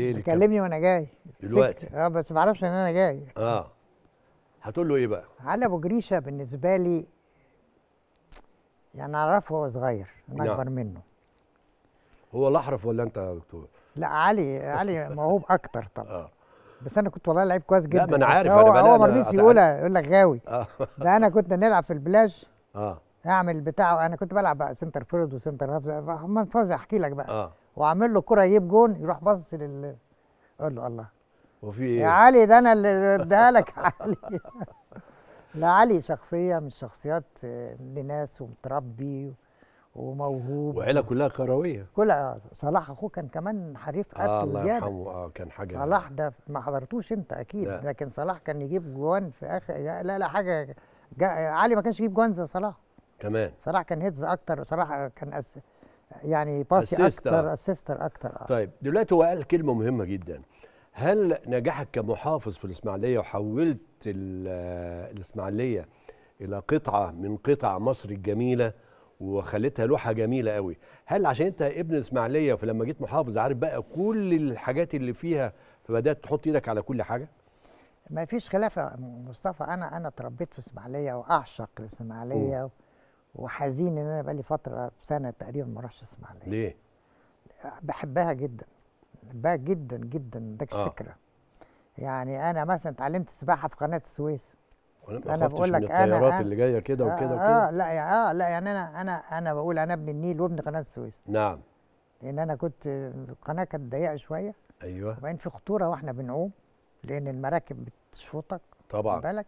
ايه كلمني وانا جاي دلوقتي اه بس ما اعرفش ان انا جاي اه هتقول له ايه بقى؟ علي ابو جريشه بالنسبه لي يعني اعرفه وهو صغير انا نعم. اكبر منه هو الاحرف ولا انت يا دكتور؟ لا علي علي موهوب اكتر طبعا آه. بس انا كنت والله لعيب كويس جدا لا ما انا عارف هو انا هو ما رضيش يقولها يقول لك غاوي آه. ده انا كنت نلعب في البلاش اه اعمل بتاعه انا كنت بلعب بقى سنتر فورد وسنتر هاف محمد فوزي احكي لك بقى آه. وعامل له كره يجيب جون يروح باصص لل اقول له الله وفي ايه؟ يا علي ده انا اللي اديها لك يا علي لا علي شخصيه من الشخصيات ابن ناس ومتربي وموهوب وعيله كلها كرويه كلها آه، صلاح اخوه كان كمان حريف آه، قتل آه الله يرحمه اه كان حاجه صلاح ده ما حضرتوش انت اكيد لا. لكن صلاح كان يجيب جوان في اخر لا لا حاجه علي ما كانش يجيب جوان زي صلاح كمان صلاح كان هيتز اكتر صلاح كان أس... يعني باسي اكتر اسيستر اكتر آه. طيب دلوقتي هو قال كلمه مهمه جدا هل نجاحك كمحافظ في الاسماعيليه وحولت الاسماعيليه الى قطعه من قطع مصر الجميله وخلتها لوحه جميله قوي هل عشان انت ابن الاسماعيليه فلما جيت محافظ عارف بقى كل الحاجات اللي فيها فبدات تحط ايدك على كل حاجه ما فيش خلاف يا مصطفى انا انا اتربيت في اسماعيليه واعشق الاسماعيليه وحزين ان انا بقالي فتره سنه تقريبا ما اروحش اسماعيليه ليه؟ بحبها جدا بحبها جدا جدا ما آه. فكره يعني انا مثلا اتعلمت سباحه في قناه السويس انا, أنا بقول لك انا الطيارات اللي جايه كده آه، وكده وكده اه لا يعني اه لا يعني انا انا انا بقول انا ابن النيل وابن قناه السويس نعم لان انا كنت القناه كانت ضيقه شويه ايوه وبعدين في خطوره واحنا بنعوم لان المراكب بتشفطك طبعا بالك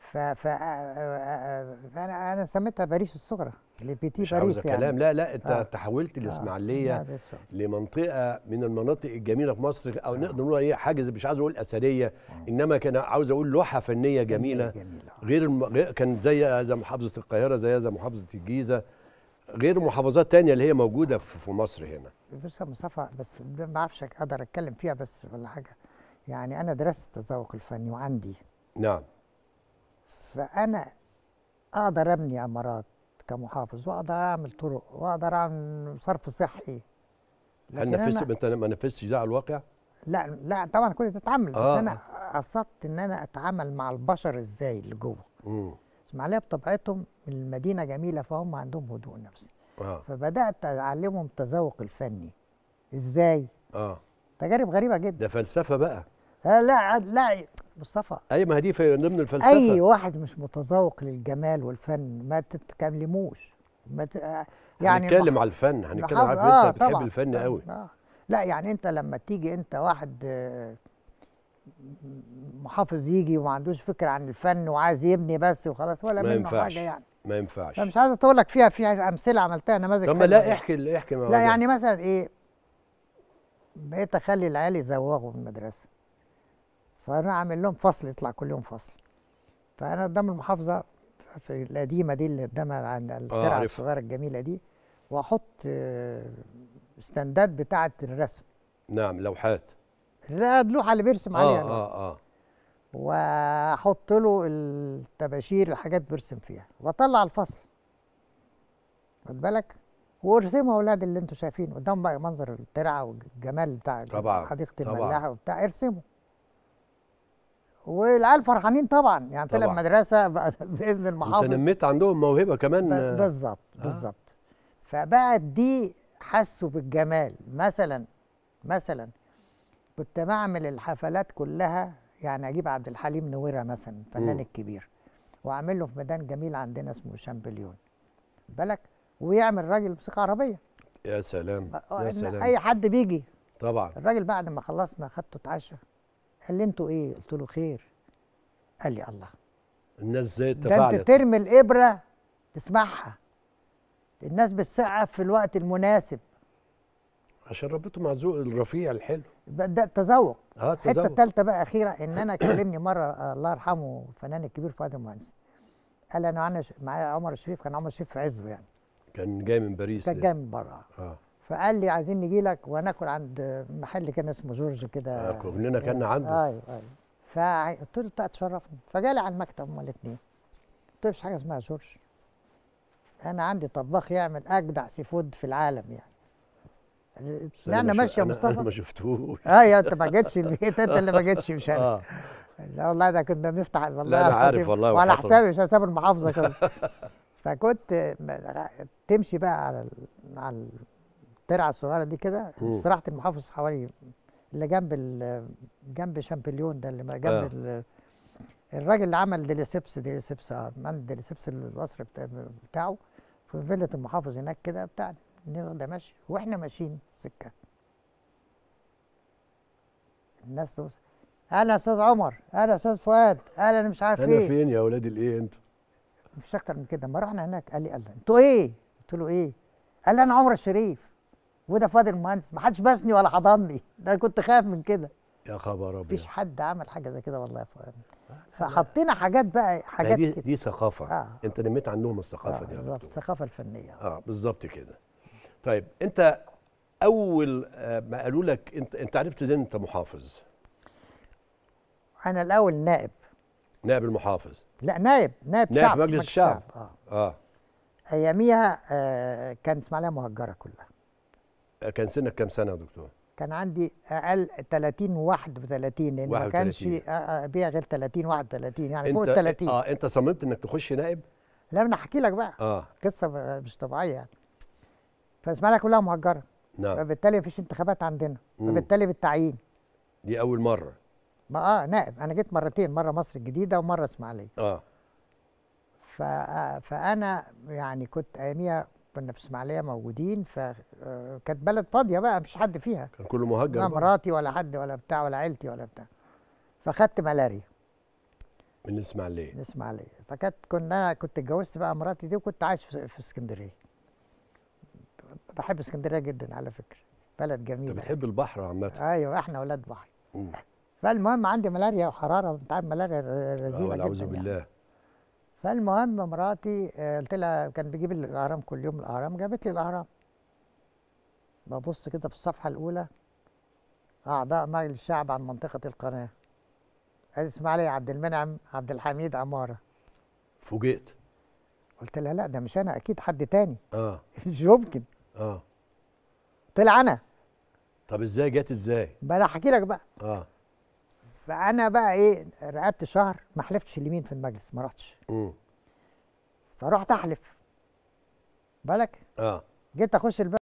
ف ف انا انا سميتها باريس الصغرى البيتي مش باريس يعني كلام لا لا انت آه. تحولت الاسماعيليه آه. لمنطقه من المناطق الجميله في مصر او آه. نقدر نقول هي حاجه مش عايز اقول اثريه آه. انما كان عاوز اقول لوحه فنيه جميله, جميلة. آه. غير الم... كان زي زي محافظه القاهره زي زي محافظه الجيزه غير محافظات تانية اللي هي موجوده في مصر هنا بص يا مصطفى بس ما اعرفش اقدر اتكلم فيها بس ولا حاجه يعني انا درست التذوق الفني وعندي نعم فأنا أقدر أبني عمارات كمحافظ وأقدر أعمل طرق وأقدر أعمل صرف صحي هل نفذت أنا... أنت ما نفذتش ده على الواقع؟ لا لا طبعا كل ده اتعمل آه. بس أنا قصدت إن أنا أتعامل مع البشر إزاي اللي جوه الإسماعيلية بطبيعتهم المدينة جميلة فهم عندهم هدوء نفسي آه. فبدأت أعلمهم التذوق الفني إزاي؟ آه تجارب غريبة جدا ده فلسفة بقى آه، لا لا مصطفى اي ما دي في ضمن الفلسفه اي واحد مش متذوق للجمال والفن ما تتكلموش ما ت... آه، يعني هنتكلم مح... على الفن هنتكلم عارف آه انت بتحب طبعًا. الفن قوي آه. لا يعني انت لما تيجي انت واحد آه، محافظ يجي وما عندوش فكره عن الفن وعايز يبني بس وخلاص ولا منه ينفعش. حاجه يعني ما ينفعش انا مش عايز اطول لك فيها في امثله عملتها نماذج طب لا يعني. احكي احكي لا يعني مثلا ايه بقيت اخلي العيال يزوغوا من المدرسه فانا اعمل لهم فصل يطلع كل يوم فصل فانا قدام المحافظه في القديمه دي اللي قدامها عند آه، الترعه الصغيره الجميله دي واحط آه، استندات بتاعه الرسم نعم لوحات لا اللوحه اللي بيرسم آه عليها اه اه اه واحط له الطباشير الحاجات بيرسم فيها واطلع الفصل خد بالك وارسموا اولاد اللي انتم شايفينه قدام بقى منظر الترعه والجمال بتاع حديقه الملاحه وبتاع ارسموا والعيال فرحانين طبعا يعني طلع مدرسه باذن المحافظ انت نميت عندهم موهبه كمان بالظبط آه. بالظبط فبقت دي حسوا بالجمال مثلا مثلا كنت بعمل الحفلات كلها يعني اجيب عبد الحليم نويره مثلا الفنان الكبير واعمل له في ميدان جميل عندنا اسمه شامبليون بالك ويعمل راجل موسيقى عربيه يا سلام آه، آه، يا سلام اي حد بيجي طبعا الراجل بعد ما خلصنا خدته اتعشى قال لي انتوا ايه؟ قلت له خير قال لي الله الناس ازاي تفعلت؟ ده انت ترمي الابره تسمعها الناس بتسقف في الوقت المناسب عشان ربطه مع ذوق الرفيع الحلو ده التذوق اه التذوق الحته الثالثه بقى اخيره ان انا كلمني مره الله يرحمه الفنان الكبير فؤاد المهندس قال انا معايا عمر الشريف كان عمر الشريف في عزه يعني كان جاي من باريس كان جاي من بره اه فقال لي عايزين نجي لك وناكل عند محل كان اسمه جورج كده آه، كلنا إيه. كنا عنده ايوه ايوه فقلت له طيب تشرفني فجالي على المكتب هما الاثنين قلت له مفيش حاجه اسمها جورج انا عندي طباخ يعمل اجدع سي فود في العالم يعني لا انا يعني ماشي يا مصطفى انا ما شفتوش اه انت ما جيتش البيت انت اللي ما جيتش مش انا آه. لا والله ده كنا بنفتح والله لا انا عارف والله وعلى حسابي مش هسافر المحافظه كده فكنت تمشي بقى على على الترعه الصغيره دي كده استراحه المحافظ حوالي اللي جنب جنب شامبليون ده اللي جنب آه. الراجل اللي عمل ديليسيبس ديليسيبس آه، عمل ديليسيبس القصر بتاعه في فيلة المحافظ هناك كده بتاع نقعد ماشي واحنا ماشيين سكه الناس تبص اهلا يا استاذ عمر اهلا يا استاذ فؤاد اهلا مش عارف ايه انا فين يا اولاد الايه انت مفيش اكتر من كده ما رحنا هناك قال لي قال انتوا ايه قلت له ايه قال لي انا عمر الشريف وده فاضل مهندس ما حدش بسني ولا حضني ده انا كنت خايف من كده يا خبر ابيض مفيش حد عمل حاجه زي كده والله يا فؤاد فحطينا حاجات بقى يعني حاجات دي, دي ثقافه آه. انت نميت عنهم الثقافه آه دي بالظبط الثقافه الفنيه اه بالظبط كده طيب انت اول آه، ما قالوا لك انت انت عرفت ازاي انت محافظ انا الاول نائب نائب المحافظ لا نائب نائب, نائب شعب مجلس الشعب اه, آه. اياميها آه كان اسماعيليه مهجره كلها كان سنك كام سنه يا دكتور؟ كان عندي اقل 30 و 31 لان ما كانش بيع غير 30 31 يعني فوق ال 30 اه انت صممت انك تخش نائب؟ لا انا هحكي لك بقى اه قصه مش طبيعيه يعني فاسماعيليه كلها مهجره نعم فبالتالي ما فيش انتخابات عندنا فبالتالي بالتعيين دي اول مره ما اه نائب انا جيت مرتين مره مصر الجديده ومره اسماعيليه اه, آه، فانا يعني كنت اياميها كنا في اسماعيليه موجودين فكانت آه، بلد فاضيه بقى مفيش حد فيها كان كله مهجر لا مراتي ولا حد ولا بتاع ولا عيلتي ولا بتاع فخدت ملاريا من الاسماعيليه من الاسماعيليه فكانت كنا كنت اتجوزت بقى مراتي دي وكنت عايش في, اسكندريه بحب اسكندريه جدا على فكره بلد جميله انت يعني. بتحب البحر عامه ايوه احنا ولاد بحر فالمهم عندي ملاريا وحراره انت عارف ملاريا رذيله جدا اعوذ يعني. بالله يعني. فالمهم مراتي آه، قلت لها كان بيجيب لي الاهرام كل يوم الاهرام جابت لي الاهرام ببص كده في الصفحه الاولى اعضاء مجلس الشعب عن منطقه القناه قال اسماعيل عبد المنعم عبد الحميد عماره فوجئت قلت لها لا ده مش انا اكيد حد تاني اه مش يمكن اه طلع انا طب ازاي جت ازاي؟ ما انا هحكي لك بقى اه فانا بقى ايه رقدت شهر ما حلفتش اليمين في المجلس ما رحتش فرحت احلف بالك اه جيت اخش الباب